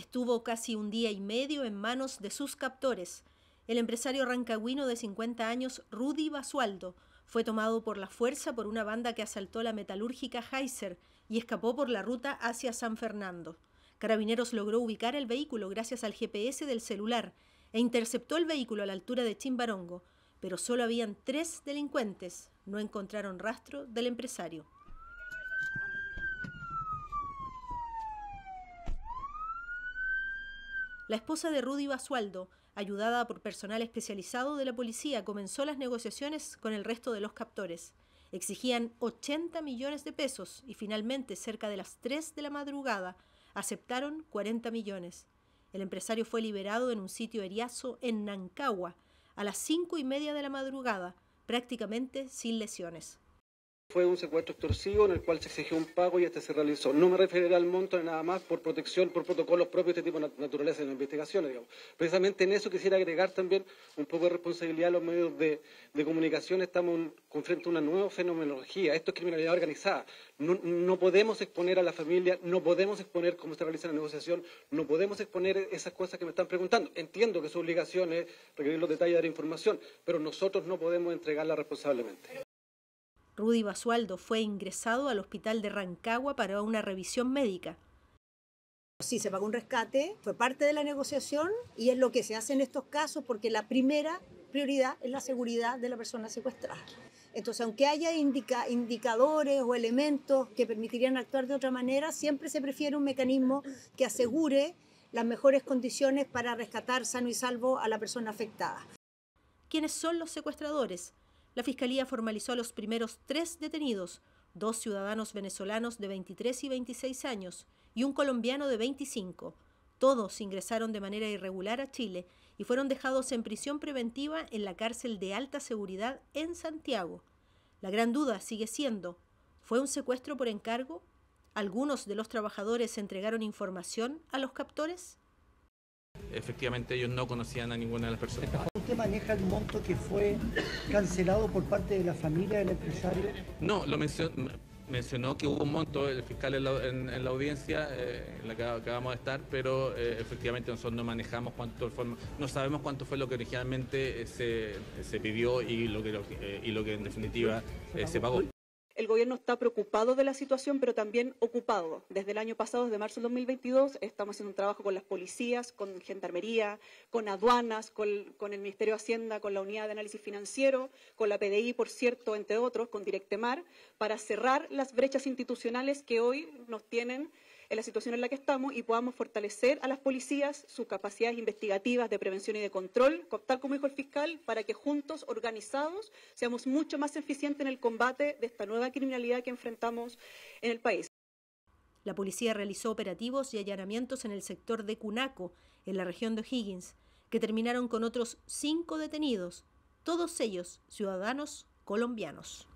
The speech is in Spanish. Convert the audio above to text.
Estuvo casi un día y medio en manos de sus captores. El empresario rancagüino de 50 años, Rudy Basualdo, fue tomado por la fuerza por una banda que asaltó la metalúrgica Heiser y escapó por la ruta hacia San Fernando. Carabineros logró ubicar el vehículo gracias al GPS del celular e interceptó el vehículo a la altura de Chimbarongo, pero solo habían tres delincuentes. No encontraron rastro del empresario. La esposa de Rudy Basualdo, ayudada por personal especializado de la policía, comenzó las negociaciones con el resto de los captores. Exigían 80 millones de pesos y finalmente, cerca de las 3 de la madrugada, aceptaron 40 millones. El empresario fue liberado en un sitio eriazo en Nancagua a las 5 y media de la madrugada, prácticamente sin lesiones fue un secuestro extorsivo en el cual se exigió un pago y este se realizó. No me referiré al monto de nada más por protección, por protocolos propios de este tipo de naturaleza de las investigaciones, Precisamente en eso quisiera agregar también un poco de responsabilidad a los medios de, comunicación. Estamos frente a una nueva fenomenología. Esto es criminalidad organizada. No, no podemos exponer a la familia, no podemos exponer cómo se realiza la negociación, no podemos exponer esas cosas que me están preguntando. Entiendo que su obligación es requerir los detalles de la información, pero nosotros no podemos entregarla responsablemente. Rudy Basualdo fue ingresado al hospital de Rancagua para una revisión médica. Sí, se pagó un rescate, fue parte de la negociación y es lo que se hace en estos casos porque la primera prioridad es la seguridad de la persona secuestrada. Entonces, aunque haya indicadores o elementos que permitirían actuar de otra manera, siempre se prefiere un mecanismo que asegure las mejores condiciones para rescatar sano y salvo a la persona afectada. ¿Quiénes son los secuestradores? La Fiscalía formalizó a los primeros tres detenidos, dos ciudadanos venezolanos de 23 y 26 años y un colombiano de 25. Todos ingresaron de manera irregular a Chile y fueron dejados en prisión preventiva en la cárcel de alta seguridad en Santiago. La gran duda sigue siendo, ¿fue un secuestro por encargo? ¿Algunos de los trabajadores entregaron información a los captores? efectivamente ellos no conocían a ninguna de las personas. ¿Usted maneja el monto que fue cancelado por parte de la familia del empresario? No, lo mencionó, mencionó que hubo un monto, el fiscal en la, audiencia eh, en la que acabamos de estar, pero eh, efectivamente nosotros no manejamos cuánto fue, no sabemos cuánto fue lo que originalmente eh, se, se, pidió y lo que, y lo que en definitiva se pagó el gobierno está preocupado de la situación, pero también ocupado. Desde el año pasado, desde marzo del 2022, estamos haciendo un trabajo con las policías, con gendarmería, con aduanas, con, con el Ministerio de Hacienda, con la Unidad de Análisis Financiero, con la PDI, por cierto, entre otros, con Directemar, para cerrar las brechas institucionales que hoy nos tienen en la situación en la que estamos y podamos fortalecer a las policías sus capacidades investigativas de prevención y de control, tal como dijo el fiscal, para que juntos, organizados, seamos mucho más eficientes en el combate de esta nueva criminalidad que enfrentamos en el país. La policía realizó operativos y allanamientos en el sector de Cunaco, en la región de O'Higgins, que terminaron con otros cinco detenidos, todos ellos ciudadanos colombianos.